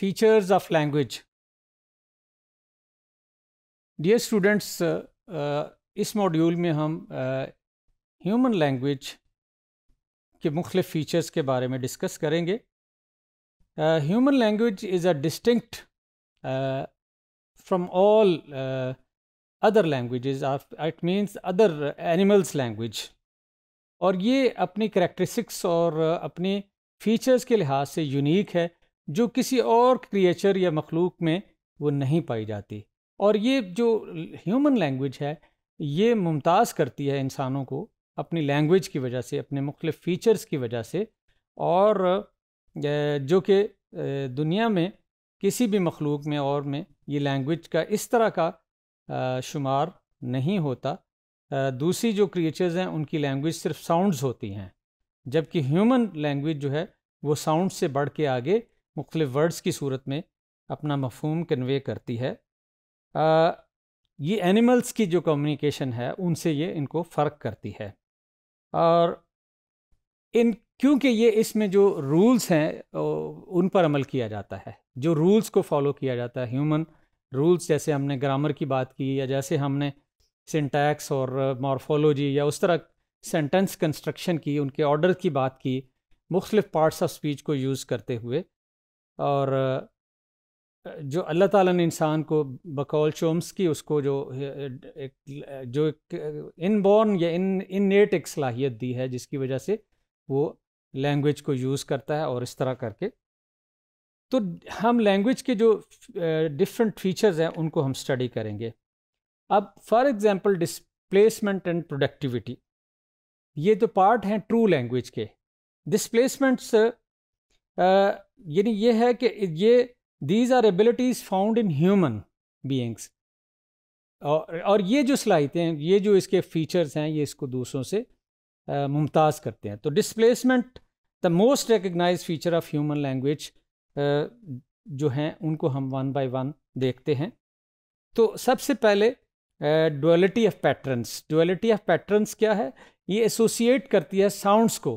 features of language dear students इस module में हम ह्यूमन uh, लैंग्वेज के मुख्तफ फ़ीचर्स के बारे में डिस्कस करेंगे human language is a distinct from all other language it means other animals language और ये अपनी करेक्टरिस्टिक्स और uh, अपने फीचर्स के लिहाज से यूनिक है जो किसी और क्रिएचर या मखलूक में वो नहीं पाई जाती और ये जो ह्यूमन लैंग्वेज है ये मुमताज़ करती है इंसानों को अपनी लैंग्वेज की वजह से अपने मुख्तु फ़ीचर्स की वजह से और जो कि दुनिया में किसी भी मखलूक में और में ये लैंग्वेज का इस तरह का शुमार नहीं होता दूसरी जो क्रिएचर्स हैं उनकी लैंग्वेज सिर्फ साउंड्स होती हैं जबकि ह्यूमन लैंग्वेज जो है वो साउंड से बढ़ के आगे मुख्तलि वर्ड्स की सूरत में अपना मफहम कन्वे करती है आ, ये एनिमल्स की जो कम्युनिकेशन है उनसे ये इनको फ़र्क करती है और इन क्योंकि ये इसमें जो रूल्स हैं उन पर अमल किया जाता है जो रूल्स को फॉलो किया जाता है ह्यूमन रूल्स जैसे हमने ग्रामर की बात की या जैसे हमने सिंटैक्स और मॉर्फोलॉजी या उस तरह सेंटेंस कंस्ट्रक्शन की उनके ऑर्डर की बात की मुख्तलिफ़ पार्ट्स ऑफ स्पीच को यूज़ करते हुए और जो अल्लाह ताला ने इंसान को बकौल चोम्स की उसको जो एक जो एक इनबॉर्न या इन इन नेट एक सलाहियत दी है जिसकी वजह से वो लैंग्वेज को यूज़ करता है और इस तरह करके तो हम लैंग्वेज के जो डिफरेंट फीचर्स हैं उनको हम स्टडी करेंगे अब for example displacement and productivity ये तो पार्ट हैं ट्रू लैंग्वेज के डिस्प्लेसमेंट्स यानी ये है कि ये these are abilities found in human beings और ये जो सलाहितें हैं ये जो इसके फीचर्स हैं ये इसको दूसरों से मुमताज़ करते हैं तो displacement the most recognize feature of human language जो हैं उनको हम वन बाय वन देखते हैं तो सबसे पहले duality of patterns duality of patterns क्या है ये एसोसिएट करती है साउंड्स को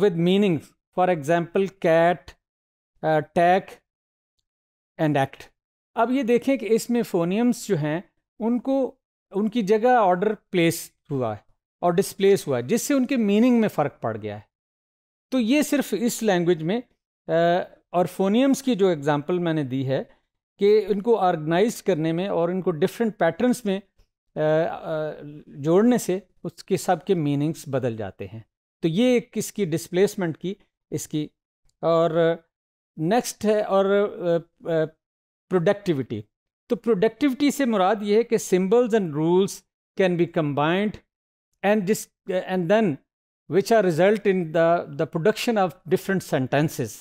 with meanings for example cat tack and act अब ये देखें कि इसमें फोनियम्स जो हैं उनको उनकी जगह ऑर्डर प्लेस हुआ है और डिसप्लेस हुआ है जिससे उनके मीनिंग में फ़र्क पड़ गया है तो ये सिर्फ इस लैंग्वेज में आ, uh, और फोनियम्स की जो एग्ज़ाम्पल मैंने दी है कि इनको ऑर्गेनाइज करने में और इनको डिफरेंट पैटर्न्स में uh, uh, जोड़ने से उसके सब के मीनिंग्स बदल जाते हैं तो ये एक इसकी डिस्प्लेसमेंट की इसकी और नेक्स्ट है और प्रोडक्टिविटी तो प्रोडक्टिविटी से मुराद ये है कि symbols and rules can be combined and this and then which are result in the the production of different sentences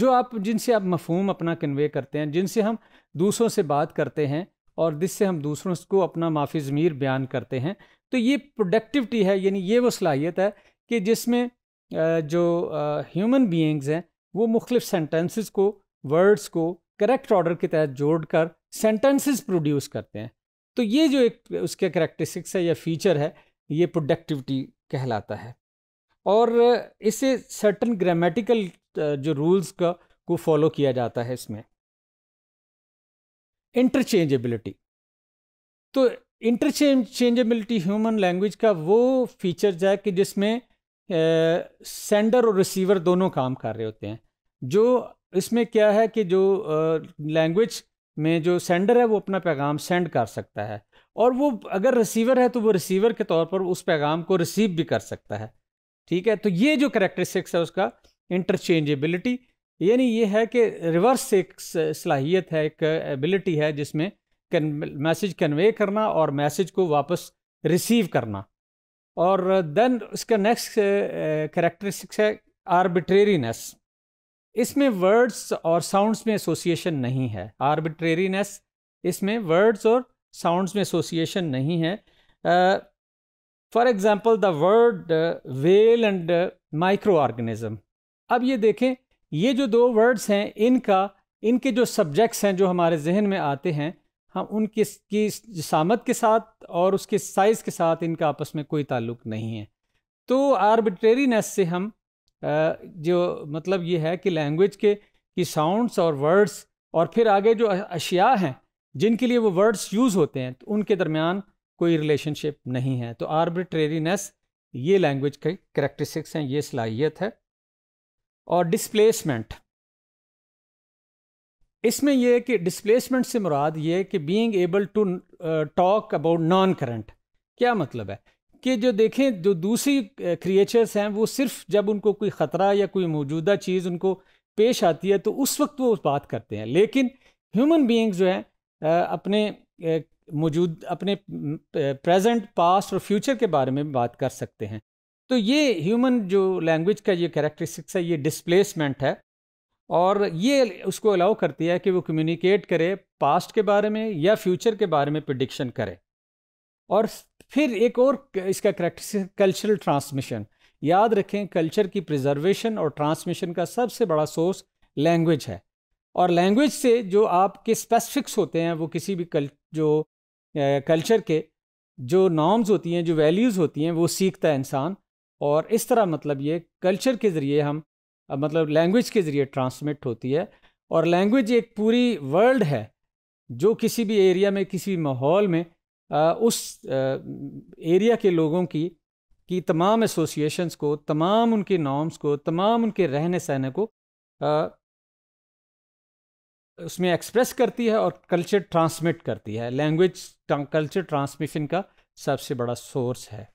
जो आप जिनसे आप मफहम अपना कन्वे करते हैं जिनसे हम दूसरों से बात करते हैं और जिससे हम दूसरों को अपना माफी ज़मीर बयान करते हैं तो ये प्रोडक्टिविटी है यानी ये वो सलाहियत है कि जिसमें जो ह्यूमन बीइंग्स हैं वो मुख्तफ़ सेंटेंसेस को वर्ड्स को करेक्ट ऑर्डर के तहत जोड़ कर सेंटेंसेस प्रोड्यूस करते हैं तो ये जो एक उसके करेक्टरिस्टिक्स है या फीचर है ये प्रोडक्टिविटी कहलाता है और इसे सर्टन ग्रामेटिकल जो रूल्स का को फॉलो किया जाता है इसमें इंटरचेंजेबिलिटी तो इंटरचेंजेबिलिटी ह्यूमन लैंग्वेज का वो फीचर है कि जिसमें सेंडर और रिसीवर दोनों काम कर रहे होते हैं जो इसमें क्या है कि जो लैंग्वेज में जो सेंडर है वो अपना पैगाम सेंड कर सकता है और वो अगर रिसीवर है तो वो रिसीवर के तौर पर उस पैगाम को रिसीव भी कर सकता है ठीक है तो ये जो करेक्टरिस्टिक्स है उसका इंटरचेंजेबिलिटी यानी ये है कि रिवर्स एक सलाहियत है एक एबिलिटी है जिसमें मैसेज कन्वे करना और मैसेज को वापस रिसीव करना और देन उसका नेक्स्ट करेक्टरिस्टिक्स uh, है आर्बिट्रेरीनेस इसमें वर्ड्स और साउंड्स में एसोसिएशन नहीं है आर्बिट्रेरीनेस इसमें वर्ड्स और साउंड्स में एसोसिएशन नहीं है for example the word well and microorganism अब ये देखें ये जो दो वर्ड्स हैं इनका इनके जो सब्जेक्ट्स हैं जो हमारे जहन में आते हैं हम हाँ, उनके की जिसामत के साथ और उसके साइज़ के साथ इनका आपस में कोई ताल्लुक नहीं है तो आर्बिट्रेरीनेस से हम जो मतलब ये है कि लैंग्वेज के कि साउंड्स और वर्ड्स और फिर आगे जो अशिया हैं जिनके लिए वो वर्ड्स यूज़ होते हैं तो उनके दरमियान कोई रिलेशनशिप नहीं है तो आर्बिट्रेरीनेस ये लैंग्वेज के करेक्ट्रिस्टिक्स हैं ये सलाहियत है और डिस्प्लेसमेंट इसमें यह है कि डिस्प्लेसमेंट से मुराद ये कि being able to talk about non current क्या मतलब है कि जो देखें जो दूसरी क्रिएचर्स uh, हैं वो सिर्फ जब उनको कोई ख़तरा या कोई मौजूदा चीज़ उनको पेश आती है तो उस वक्त वो बात करते हैं लेकिन ह्यूमन बींग्स जो हैं uh, अपने uh, मौजूद अपने प्रेजेंट पास्ट और फ्यूचर के बारे में बात कर सकते हैं तो ये ह्यूमन जो लैंग्वेज का ये करेक्ट्रिस्टिक्स है ये डिस्प्लेसमेंट है और ये उसको अलाउ करती है कि वो कम्युनिकेट करे पास्ट के बारे में या फ्यूचर के बारे में प्रडिक्शन करे और फिर एक और इसका करेक्टर कल्चरल ट्रांसमिशन याद रखें कल्चर की प्रिजर्वेशन और ट्रांसमिशन का सबसे बड़ा सोर्स लैंग्वेज है और लैंग्वेज से जो आपके स्पेसिफिक्स होते हैं वो किसी भी कल जो कल्चर के जो नॉर्म्स होती हैं जो वैल्यूज़ होती हैं वो सीखता है इंसान और इस तरह मतलब ये कल्चर के ज़रिए हम मतलब लैंग्वेज के ज़रिए ट्रांसमिट होती है और लैंग्वेज एक पूरी वर्ल्ड है जो किसी भी एरिया में किसी भी माहौल में आ, उस आ, एरिया के लोगों की की तमाम एसोसिएशंस को तमाम उनके नॉर्म्स को तमाम उनके रहने सहने को आ, उसमें एक्सप्रेस करती है और कल्चर ट्रांसमिट करती है लैंग्वेज कल्चर ट्रांसमिशन का सबसे बड़ा सोर्स है